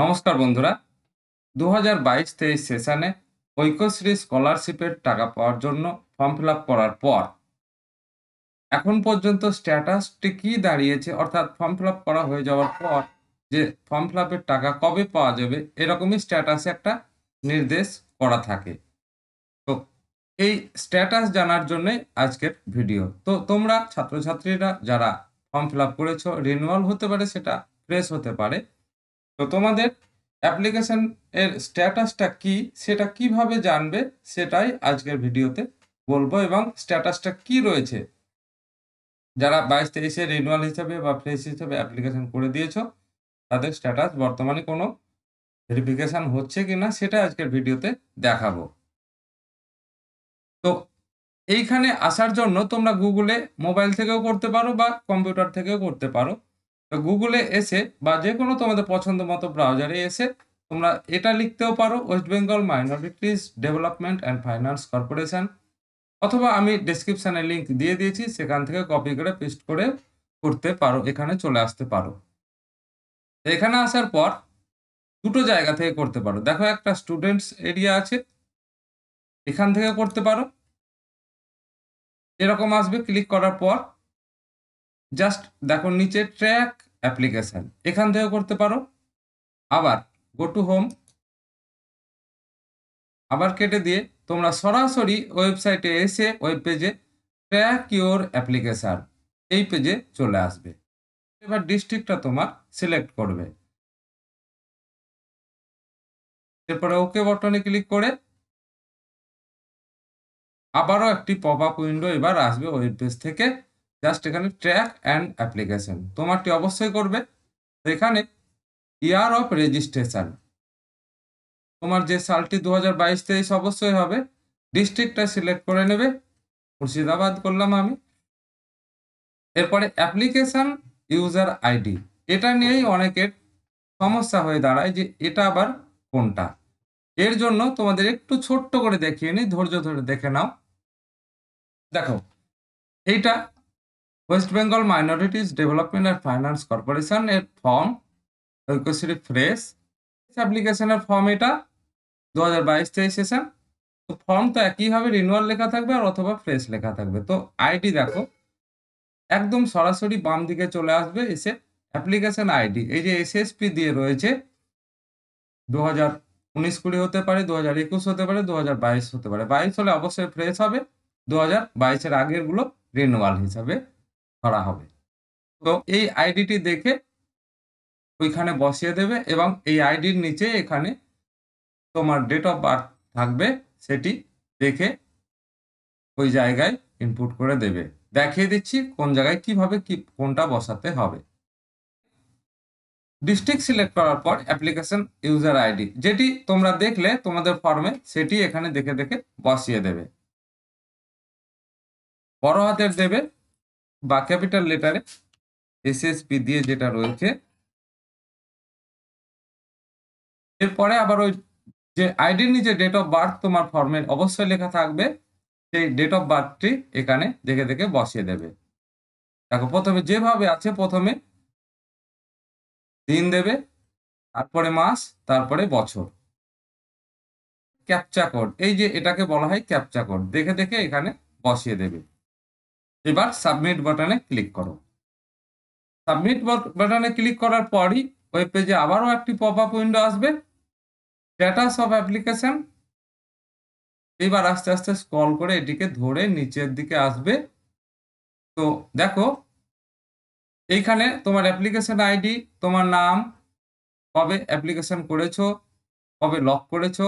নমস্কার বন্ধুরা দু হাজার বাইশ তেইশ সেশনে ঐক্যশ্রী স্কলারশিপের টাকা পাওয়ার জন্য ফর্ম ফিল করার পর এখন পর্যন্ত স্ট্যাটাসটি কি দাঁড়িয়েছে অর্থাৎ ফর্ম ফিল করা হয়ে যাওয়ার পর যে ফর্ম ফিল টাকা কবে পাওয়া যাবে এরকমই স্ট্যাটাসে একটা নির্দেশ করা থাকে তো এই স্ট্যাটাস জানার জন্যে আজকের ভিডিও তো তোমরা ছাত্রছাত্রীরা যারা ফর্ম ফিল করেছো রিনিউয়াল হতে পারে সেটা ফ্রেশ হতে পারে তো তোমাদের অ্যাপ্লিকেশন এর স্ট্যাটাসটা কি সেটা কিভাবে জানবে সেটাই আজকের ভিডিওতে বলবো এবং স্ট্যাটাসটা কি রয়েছে যারা বাইশ তেইশে রিনুয়াল হিসাবে বা ফ্রেশ হিসাবে অ্যাপ্লিকেশন করে দিয়েছ তাদের স্ট্যাটাস বর্তমানে কোনো ভেরিফিকেশান হচ্ছে কি না সেটা আজকের ভিডিওতে দেখাবো তো এইখানে আসার জন্য তোমরা গুগলে মোবাইল থেকেও করতে পারো বা কম্পিউটার থেকেও করতে পারো তো গুগলে এসে বা যে কোনো তোমাদের পছন্দ মতো ব্রাউজারে এসে তোমরা এটা লিখতেও পারো West Bengal minorities development and finance corporation অথবা আমি ডেসক্রিপশানে লিঙ্ক দিয়ে দিয়েছি সেখান থেকে কপি করে পেস্ট করে করতে পারো এখানে চলে আসতে পারো এখানে আসার পর দুটো জায়গা থেকে করতে পারো দেখো একটা স্টুডেন্টস এরিয়া আছে এখান থেকে করতে পারো এরকম আসবে ক্লিক করার পর জাস্ট দেখো নিচে ট্র্যাক অ্যাপ্লিকেশান এখান থেকেও করতে পারো আবার গো টু হোম আবার কেটে দিয়ে তোমরা সরাসরি ওয়েবসাইটে এসে ওয়েব পেজে ট্র্যাক ইউর অ্যাপ্লিকেশান এই পেজে চলে আসবে এবার ডিস্ট্রিক্টটা তোমার সিলেক্ট করবে এরপরে ওকে বটনে ক্লিক করে আবারও একটি পপ আপ উইন্ডো এবার আসবে ওয়েব পেজ থেকে জাস্ট এখানে ট্র্যাক অ্যান্ড অ্যাপ্লিকেশন তোমারটি অবশ্যই করবে এখানে ইয়ার অফ রেজিস্ট্রেশন তোমার যে সালটি দু হাজার বাইশ তেইশ অবশ্যই হবে ডিস্ট্রিক্টটা সিলেক্ট করে নেবে মুর্শিদাবাদ করলাম আমি এরপরে অ্যাপ্লিকেশন ইউজার আইডি এটা নিয়েই অনেকের সমস্যা হয়ে দাঁড়ায় যে এটা আবার কোনটা এর জন্য তোমাদের একটু ছোট্ট করে দেখিয়ে নি ধৈর্য ধরে দেখে নাও দেখো এইটা West Bengal minorities development and finance corporation এর ফর্ম ঐক্যশ্রী ফ্রেশ অ্যাপ্লিকেশনের ফর্ম এটা দু হাজার বাইশ তেইশ সেশন তো ফর্ম তো একইভাবে রিনুয়াল লেখা থাকবে আর অথবা ফ্রেশ লেখা থাকবে তো আইডি দেখো একদম সরাসরি বাম দিকে চলে আসবে এসে অ্যাপ্লিকেশন আইডি এই যে এসএসপি দিয়ে রয়েছে দু হাজার উনিশ কুড়ি হতে পারে দু হাজার একুশ হতে পারে দু হাজার বাইশ হতে পারে বাইশ হলে অবশ্যই ফ্রেশ হবে দু হাজার বাইশের আগেরগুলো রিনুয়াল হিসাবে ধরা হবে তো এই আইডিটি দেখে ওইখানে বসিয়ে দেবে এবং এই আইডির নিচে এখানে তোমার ডেট অফ বার্থ থাকবে সেটি দেখে ওই জায়গায় ইনপুট করে দেবে দেখিয়ে দিচ্ছি কোন জায়গায় কিভাবে কি কোনটা বসাতে হবে ডিস্ট্রিক্ট সিলেক্ট করার পর অ্যাপ্লিকেশন ইউজার আইডি যেটি তোমরা দেখলে তোমাদের ফর্মে সেটি এখানে দেখে দেখে বসিয়ে দেবে বড় হাতের দেবে বা ক্যাপিটাল লেটারে এসএসপি দিয়ে যেটা রয়েছে এরপরে আবার ওই যে আইডির নিচে ডেট অফ বার্থ তোমার ফর্মে অবশ্যই লেখা থাকবে সেই ডেট অফ বার্থটি এখানে দেখে দেখে বসিয়ে দেবে দেখো প্রথমে যেভাবে আছে প্রথমে দিন দেবে তারপরে মাস তারপরে বছর ক্যাপচা কোড এই যে এটাকে বলা হয় ক্যাপচা কোড দেখে দেখে এখানে বসিয়ে দেবে এবার সাবমিট বাটনে ক্লিক করো সাবমিট বাটনে ক্লিক করার পরই ওয়েব পেজে আবারও একটি পপ আপ উইন্ডো আসবে স্ট্যাটাস অফ অ্যাপ্লিকেশন এবার আস্তে আস্তে স্ক্রল করে এটিকে ধরে নিচের দিকে আসবে তো দেখো এইখানে তোমার অ্যাপ্লিকেশন আইডি তোমার নাম কবে অ্যাপ্লিকেশন করেছো কবে লক করেছো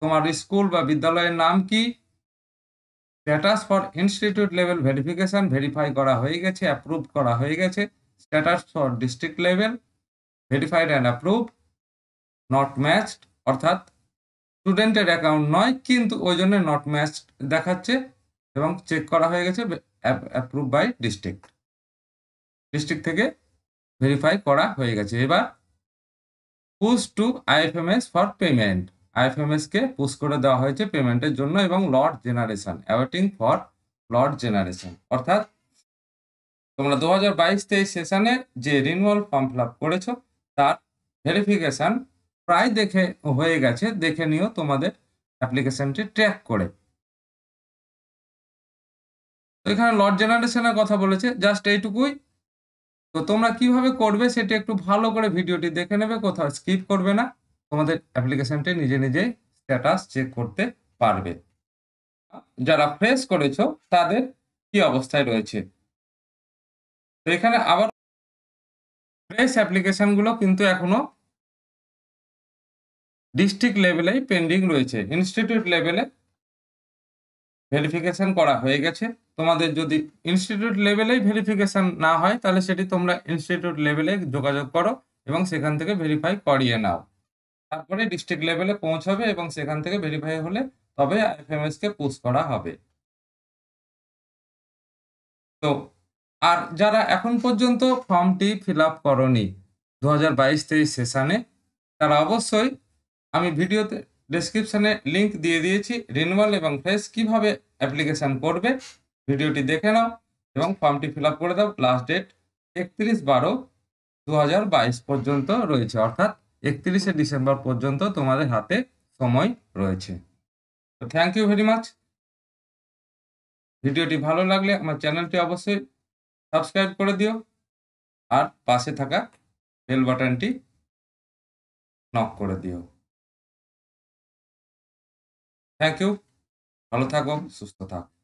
তোমার স্কুল বা বিদ্যালয়ের নাম কি status for institute level verification verify করা হয়ে গেছে অ্যাপ্রুভ করা হয়ে গেছে status for district level verified and approve not matched অর্থাৎ স্টুডেন্টের অ্যাকাউন্ট নয় কিন্তু ওই জন্য নট ম্যাচড দেখাচ্ছে এবং চেক করা হয়ে গেছে অ্যাপ্রুভ বাই ডিস্ট্রিক্ট ডিস্ট্রিক্ট থেকে ভেরিফাই করা হয়ে গেছে এবার push to IFMS for payment IFMS কে পুশ করে দেওয়া হয়েছে পেমেন্টের জন্য এবং lot generation awaiting for lot generation অর্থাৎ তোমরা দু হাজার বাইশ তেইশ সেশনে যে রিনুয়াল ফর্ম ফিল আপ করেছো তার ভেরিফিকেশান প্রায় দেখে হয়ে গেছে দেখে নিও তোমাদের অ্যাপ্লিকেশনটি ট্র্যাক করে তো এখানে লট জেনারেশনের কথা বলেছে জাস্ট এইটুকুই তো তোমরা কিভাবে করবে সেটি একটু ভালো করে ভিডিওটি দেখে নেবে কোথাও স্কিপ করবে না তোমাদের অ্যাপ্লিকেশনটি নিজে নিজে স্ট্যাটাস চেক করতে পারবে যারা ফ্রেশ করেছো তাদের কি অবস্থায় রয়েছে তো এখানে আবার ফ্রেশ অ্যাপ্লিকেশনগুলো কিন্তু এখনো ডিস্ট্রিক্ট লেভেলেই পেন্ডিং রয়েছে ইনস্টিটিউট লেভেলে ভেরিফিকেশন করা হয়ে গেছে তোমাদের যদি ইনস্টিটিউট লেভেলেই ভেরিফিকেশন না হয় তাহলে সেটি তোমরা ইনস্টিটিউট লেভেলে যোগাযোগ করো এবং সেখান থেকে ভেরিফাই করিয়ে নাও তারপরে ডিস্ট্রিক্ট লেভেলে পৌঁছাবে এবং সেখান থেকে ভেরিফাই হলে তবে আইএফএমএস কে পুশ করা হবে তো আর যারা এখন পর্যন্ত ফর্মটি ফিল আপ করি দু হাজার বাইশ তেইশ সেশানে তারা অবশ্যই আমি ভিডিওতে ডেসক্রিপশানে লিঙ্ক দিয়ে দিয়েছি রিনুয়াল এবং ফ্রেশ কিভাবে অ্যাপ্লিকেশান করবে ভিডিওটি দেখে নাও এবং ফর্মটি ফিল আপ করে দাও লাস্ট ডেট একত্রিশ বারো দু পর্যন্ত রয়েছে অর্থাৎ একত্রিশে ডিসেম্বর পর্যন্ত তোমাদের হাতে সময় রয়েছে তো থ্যাংক ইউ ভেরি মাচ ভিডিওটি ভালো লাগলে আমার চ্যানেলটি অবশ্যই সাবস্ক্রাইব করে দিও আর পাশে থাকা বেল বাটনটি নক করে দিও থ্যাংক ইউ ভালো থাকো সুস্থ থাকো